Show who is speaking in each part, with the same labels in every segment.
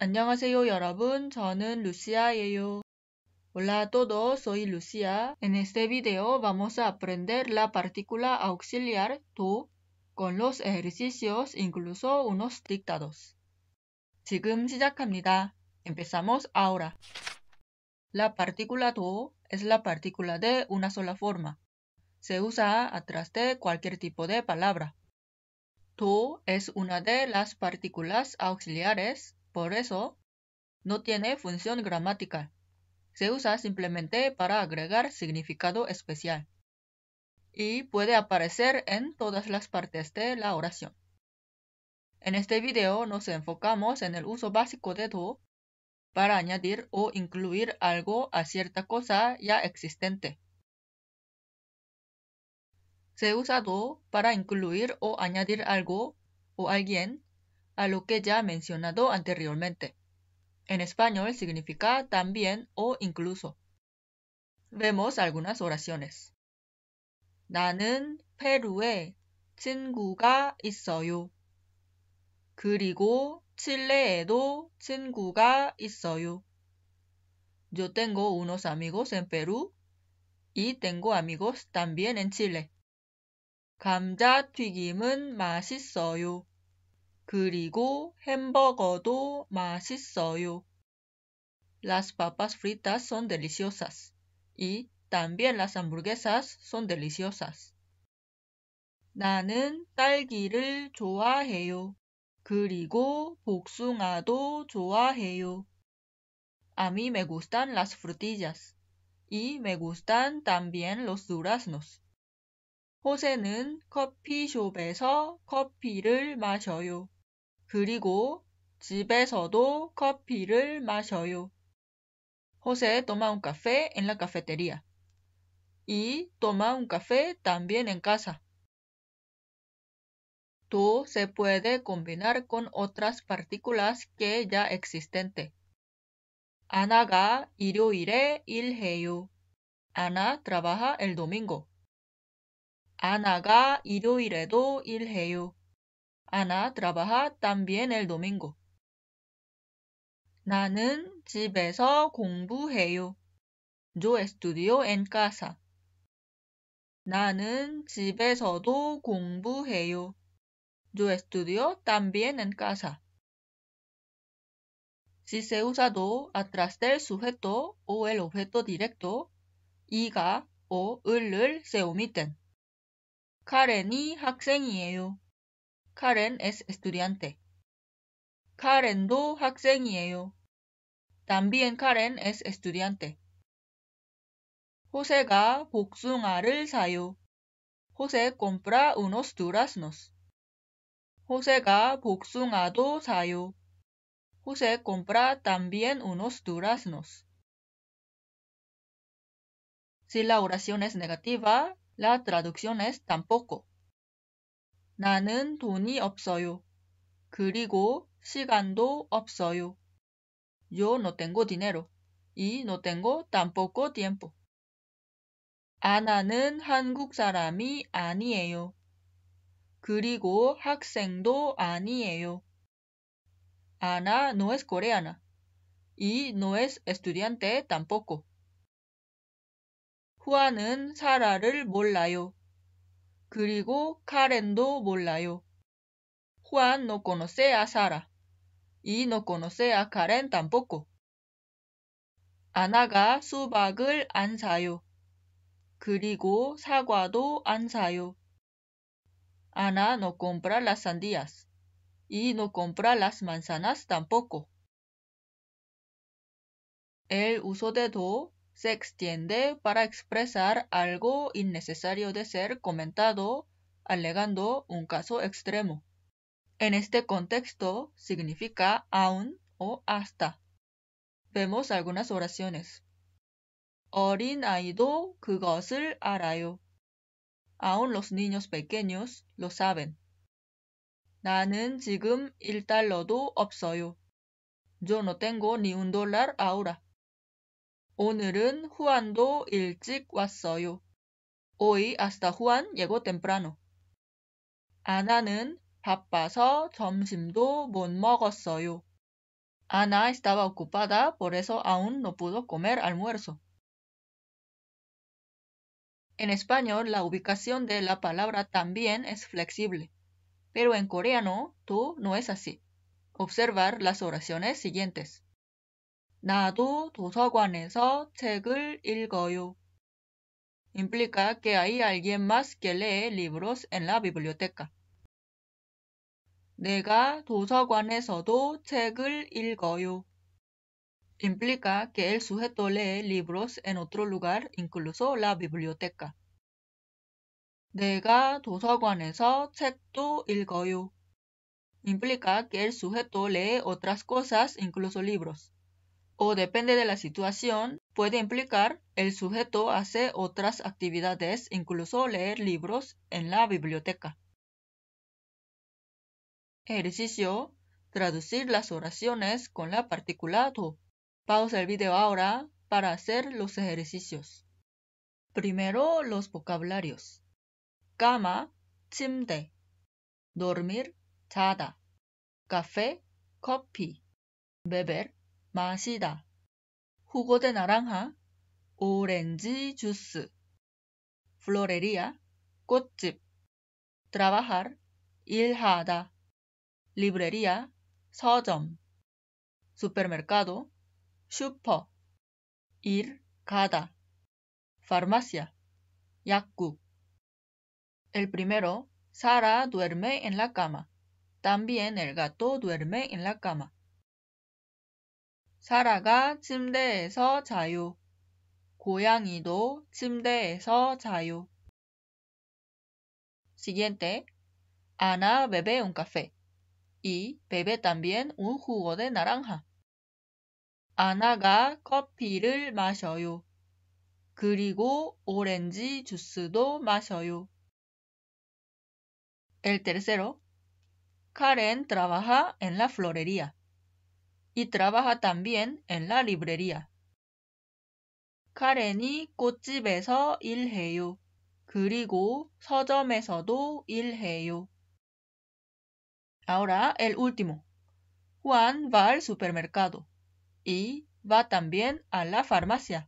Speaker 1: Hola a todos, soy Lucia. En este video vamos a aprender la partícula auxiliar to con los ejercicios, incluso unos dictados. 지금 시작합니다. Empezamos ahora. La partícula to es la partícula de una sola forma. Se usa atrás de cualquier tipo de palabra. To es una de las partículas auxiliares por eso, no tiene función gramática. Se usa simplemente para agregar significado especial. Y puede aparecer en todas las partes de la oración. En este video nos enfocamos en el uso básico de do para añadir o incluir algo a cierta cosa ya existente. Se usa do para incluir o añadir algo o alguien a lo que ya mencionado anteriormente. En español significa también o incluso. Vemos algunas oraciones. 나는 페루에 친구가 있어요. 그리고 칠레에도 친구가 Yo tengo unos amigos en Perú y tengo amigos también en Chile. 감자튀김은 맛있어요. 그리고 햄버거도 맛있어요. Las papas fritas son deliciosas. Y también las hamburguesas son deliciosas. 나는 딸기를 좋아해요. 그리고 복숭아도 좋아해요. A mí me gustan las frutillas. Y me gustan también los duraznos. 호세는 커피숍에서 커피를 마셔요. 그리고 집에서도 커피를 마셔요. José toma un café en la cafetería. Y toma un café también en casa. Tú se puede combinar con otras partículas que ya existente. Anaga 일요일에 일해요. Ana trabaja el domingo. Anaga do 일해요. Ana trabaja también el domingo. 나는 집에서 공부해요. Yo estudio en casa. 나는 집에서도 공부해요. Yo estudio también en casa. Si se usado atrás del sujeto o el objeto directo, 이가 o 을을 se omiten. 카렌이 학생이에요. Karen es estudiante. Karen do 학생이에요. También Karen es estudiante. ga 복숭아를 사요. José compra unos duraznos. ga 복숭아도 sayo. José compra también unos duraznos. Si la oración es negativa, la traducción es tampoco. 나는 돈이 없어요. 그리고 시간도 없어요. Yo no tengo dinero. Y no tengo tampoco tiempo. 아나는 한국 사람이 아니에요. 그리고 학생도 아니에요. Ana no es coreana. Y no es estudiante tampoco. 후아는 사라를 몰라요. 그리고 카렌도 몰라요. Juan no conoce a Sara. Y no conoce a Karen tampoco. 아나가 수박을 안 사요. 그리고 사과도 안 사요. Ana no compra las sandías. Y no compra las manzanas tampoco. El uso de do se extiende para expresar algo innecesario de ser comentado, alegando un caso extremo. En este contexto significa aún o hasta. Vemos algunas oraciones. 어린아이도 그것을 알아요. Aún los niños pequeños lo saben. 나는 지금 1달러도 없어요. Yo no tengo ni un dólar ahora. 오늘은 후안도 일찍 왔어요. Hoy hasta Juan llegó temprano. 아나는 바빠서 점심도 못 먹었어요. Ana estaba ocupada, por eso aún no pudo comer almuerzo. En español, la ubicación de la palabra también es flexible, pero en coreano, tú no es así. Observar las oraciones siguientes. 나도 도서관에서 책을 읽어요. Implica que hay alguien más que lee libros en la biblioteca. 내가 도서관에서도 책을 읽어요. Implica que el sujeto lee libros en otro lugar, incluso la biblioteca. 내가 도서관에서 책도 읽어요. Implica que el sujeto lee otras cosas, incluso libros. o depende de la situación, puede implicar el sujeto hace otras actividades, incluso leer libros en la biblioteca. Ejercicio. Traducir las oraciones con la particular do. Pausa el video ahora para hacer los ejercicios. Primero, los vocabularios. Cama, chimde. Dormir, chada. Café, coffee. Beber, Masida, jugo de naranja, orange juice. florería, 꽃집. trabajar, 일하다. librería, 서점. supermercado, super, ir, Kada farmacia, 약국. El primero, Sara duerme en la cama. También el gato duerme en la cama. 사라가 침대에서 자요. 고양이도 침대에서 자요. Siguiente. Ana bebe un café y bebe también un jugo de naranja. 아나가 커피를 마셔요. 그리고 오렌지 주스도 마셔요. El tercero. Karen trabaja en la florería. y trabaja también en la librería. Y 꽃집에서 일해요. 그리고 서점에서도 일해요. Ahora el último. Juan va al supermercado y va también a la farmacia.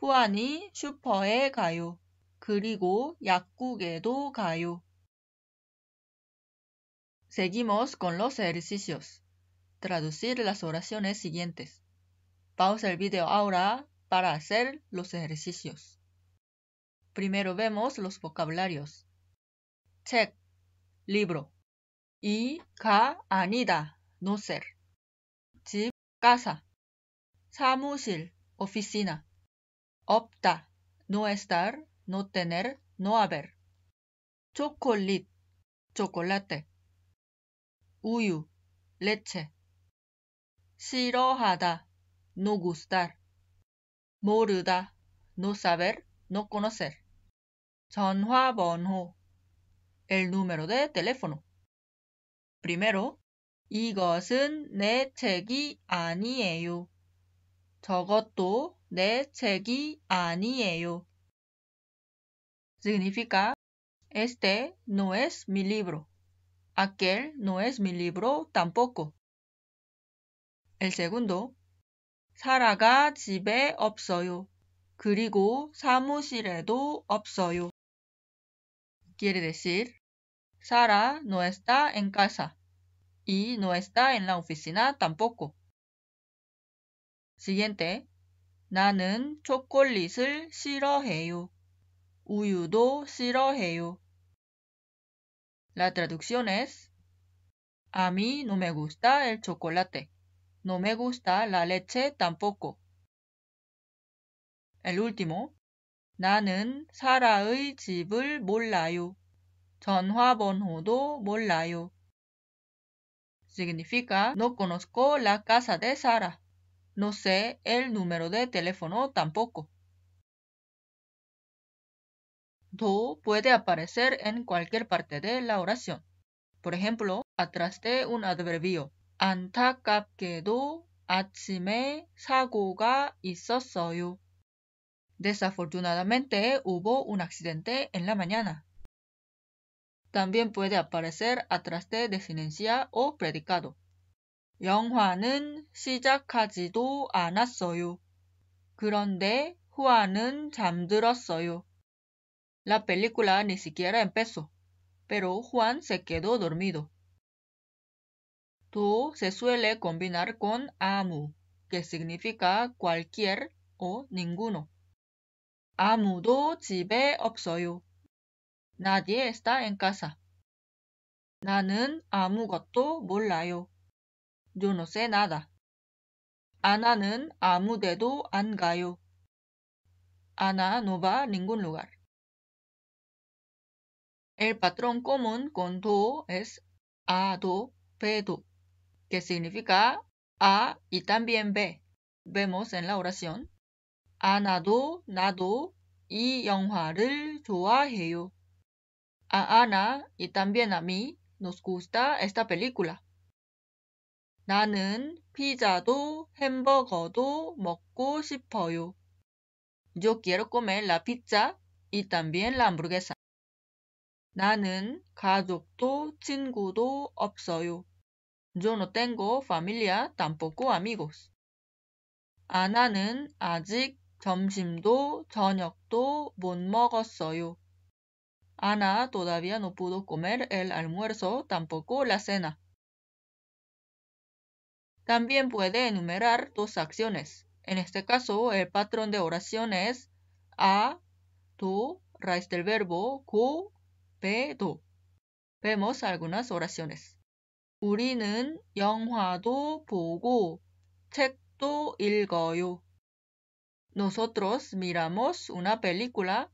Speaker 1: 후안이 슈퍼에 가요. 그리고 약국에도 가요. Seguimos con los ejercicios traducir las oraciones siguientes. Pausa el video ahora para hacer los ejercicios. Primero vemos los vocabularios. Check, libro. Y, ka anida, no ser. Chip, casa. Samusil, oficina. Opta, no estar, no tener, no haber. chocolate, chocolate. Uyu, leche. Sirohada no gustar. morda no saber, no conocer. 전화번호, el número de teléfono. Primero, 이것은 내 책이 아니에요. 저것도 내 책이 Significa, este no es mi libro. Aquel no es mi libro tampoco. El segundo. 사라가 집에 없어요. 그리고 사무실에도 없어요. Quiere decir, Sara no está en casa y no está en la oficina tampoco. Siguiente. 나는 초콜릿을 싫어해요. 우유도 싫어해요. La traducción es A mí no me gusta el chocolate. No me gusta la leche tampoco. El último. 나는 사라의 집을 몰라요. 전화번호도 몰라요. Significa no conozco la casa de Sara. No sé el número de teléfono tampoco. Do puede aparecer en cualquier parte de la oración. Por ejemplo, atrás de un adverbio. 안타깝게도 아침에 사고가 있었어요. Desafortunadamente hubo un accidente en la mañana. También puede aparecer atrás de desinencia o predicado. 영화는 시작하지도 않았어요. 그런데 후아는 잠들었어요. La película ni siquiera empezó, pero Juan se quedó dormido. Do se suele combinar con amu, que significa cualquier o ninguno. do ve opsoyo. Nadie está en casa. Nanun amugoto bolayo. Yo no sé nada. 아나는 amudedo 안 Ana no va a ningún lugar. El patrón común con do es ado, pedo. que significa A y también B. Vemos en la oración. 아, 나도, 나도 이 영화를 좋아해요. A Ana y también a mí nos gusta esta película. 나는 피자도 햄버거도 먹고 싶어요. Yo quiero comer la pizza y también la hamburguesa. 나는 가족도 친구도 없어요. Yo no tengo familia, tampoco amigos. Ana todavía no pudo comer el almuerzo, tampoco la cena. También puede enumerar dos acciones. En este caso, el patrón de oración es a, tu raíz del verbo, co, pe, do. Vemos algunas oraciones. 우리는 영화도 보고 책도 읽어요. Nosotros miramos una película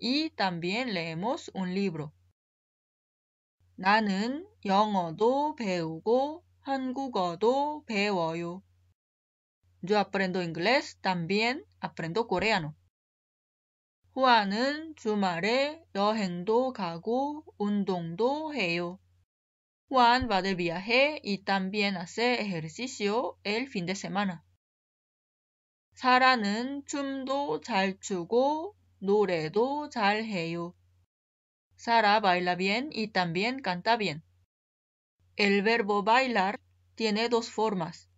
Speaker 1: y también leemos un libro. 나는 영어도 배우고 한국어도 배워요. Yo aprendo inglés, también aprendo coreano. 후아는 주말에 여행도 가고 운동도 해요. Juan va de viaje y también hace ejercicio el fin de semana. Sara baila bien y también canta bien. El verbo bailar tiene dos formas.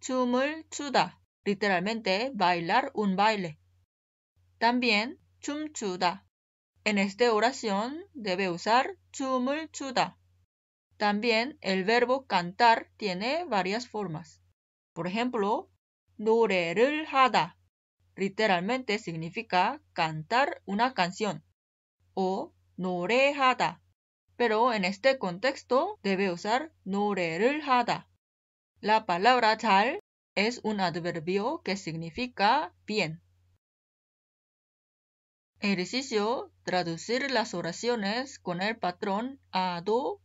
Speaker 1: Chumul chuda, literalmente bailar un baile. También chuda. En esta oración debe usar chumul chuda. También el verbo cantar tiene varias formas. Por ejemplo, 노래를 hada literalmente significa cantar una canción o 노래하다. Pero en este contexto debe usar 노래를 hada. La palabra tal es un adverbio que significa bien. Ejercicio traducir las oraciones con el patrón ado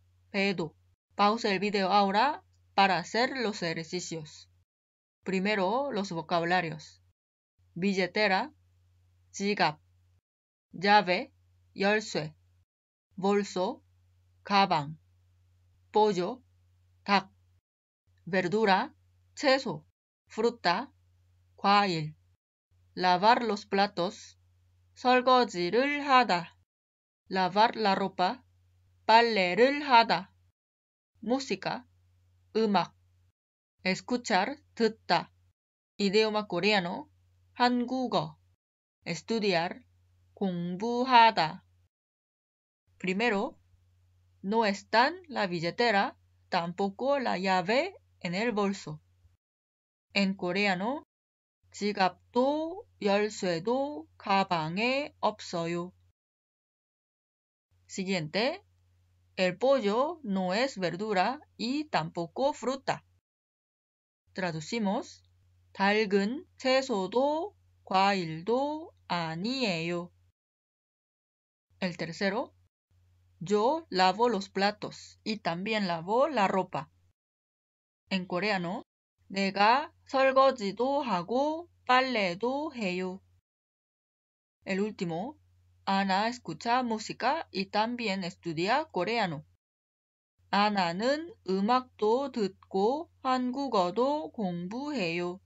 Speaker 1: Pausa el video ahora para hacer los ejercicios. Primero, los vocabularios. billetera, 지갑, llave, 열쇠, bolso, 가방, pollo, 닭, verdura, 채소, fruta, 과일, lavar los platos, 설거지를 하다, lavar la ropa, 빨래를 하다. música, 음악. escuchar, 듣다. idioma coreano, 한국어. estudiar, 공부하다. Primero, no están la billetera, tampoco la llave en el bolso. En coreano, 지갑도 열쇠도 가방에 없어요. Siguiente, El pollo no es verdura y tampoco fruta. Traducimos. 달근 채소도 과일도 아니에요. El tercero. Yo lavo los platos y también lavo la ropa. En coreano, 내가 설거지도 하고 빨래도 해요. El último, Ana escucha música y también estudia coreano. 아나는 음악도 듣고 한국어도 공부해요.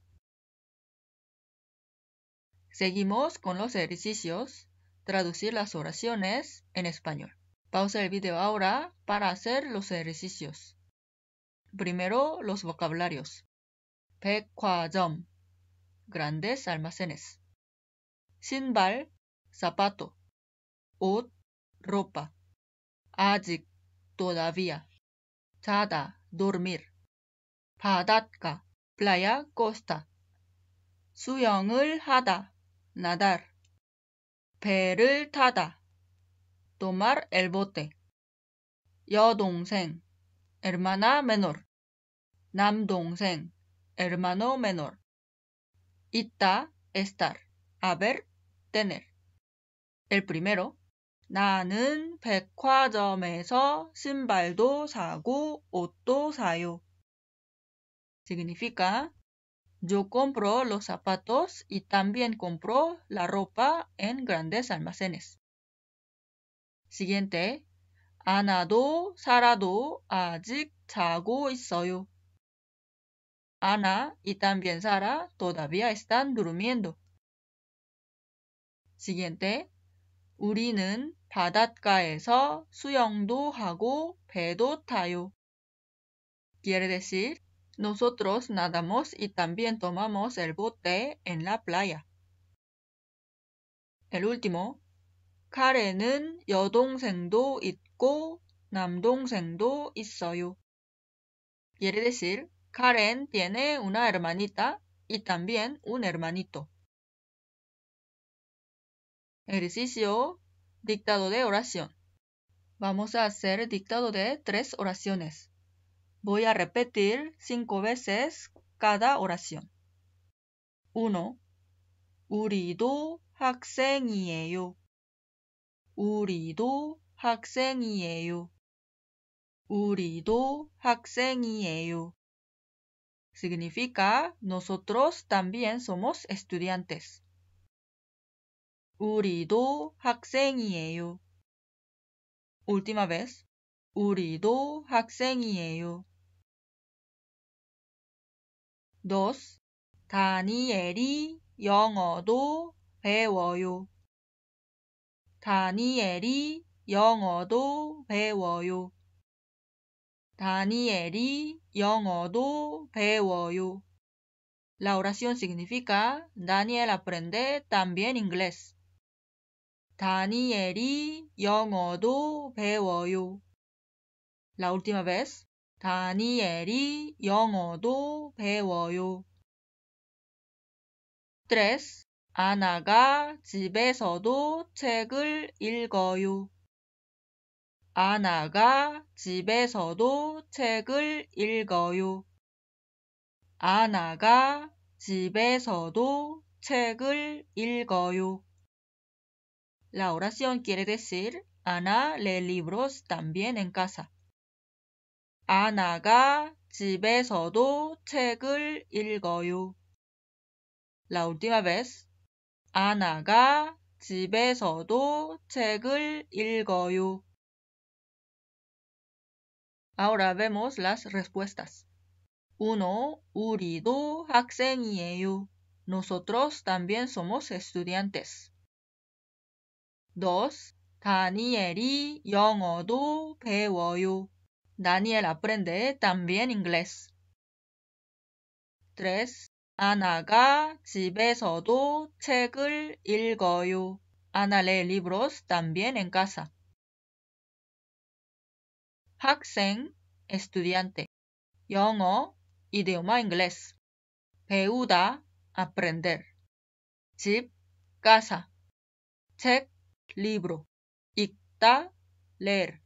Speaker 1: Seguimos con los ejercicios. Traducir las oraciones en español. Pausa el video ahora para hacer los ejercicios. Primero, los vocabularios. 백화점, grandes almacenes. Sinbal, zapato. 옷, ropa. 아직, todavía. 자다, dormir. 바닷가, playa, costa. 수영을 하다, nadar. 배를 타다, tomar el bote. 여동생, hermana menor. 남동생, hermano menor. 있다, estar. haber, tener. El primero, 나는 백화점에서 신발도 사고 옷도 사요. Significa, yo compro los zapatos y también compro la ropa en grandes almacenes. Siguiente, 아나도 사라도 아직 자고 있어요. Ana y también Sara todavía están durmiendo. Siguiente. 우리는 Quiere decir, nosotros nadamos y también tomamos el bote en la playa. El último, 카레는 여동생도 있고 남동생도 있어요. Quiere decir, Karen tiene una hermanita y también un hermanito. Ejercicio Dictado de oración. Vamos a hacer dictado de tres oraciones. Voy a repetir cinco veces cada oración. 1. 우리도 학생이에요. 우리도 학생이에요. 우리도 학생이에요. Significa nosotros también somos estudiantes. 우리도 학생이에요. Última vez. 우리도 학생이에요. Dos. 다니엘이 영어도 배워요. 다니엘이 영어도 배워요. 다니엘이 영어도 배워요. La oración significa Daniel aprende también inglés. 다니엘이 영어도 배워요. La última vez. 다니엘이 영어도 배워요. 3. 아나가 집에서도 책을 읽어요. 아나가 집에서도 책을 읽어요. 아나가 집에서도 책을 읽어요. La oración quiere decir Ana lee libros también en casa. ga 집에서도 책을 읽어요. La última vez. ga 집에서도 책을 읽어요. Ahora vemos las respuestas. 1. 우리도 학생이에요. Nosotros también somos estudiantes. Dos 다니엘이 영어도 배워요. 다니엘 aprende también inglés. Tres 아나가 집에서도 책을 읽어요. Ana lee libros también en casa. 학생, estudiante. 영어, idioma inglés. 배우다, aprender. 집, casa. 책, libro. Icta, leer.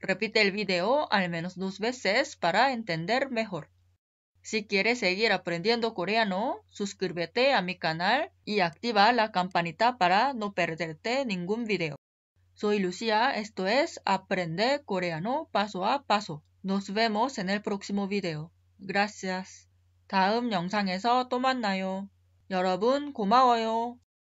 Speaker 1: Repite el video al menos dos veces para entender mejor. Si quieres seguir aprendiendo coreano, suscríbete a mi canal y activa la campanita para no perderte ningún video. Soy Lucía, esto es Aprende coreano paso a paso. Nos vemos en el próximo video. Gracias. 다음 영상에서 또 만나요. 여러분 고마워요.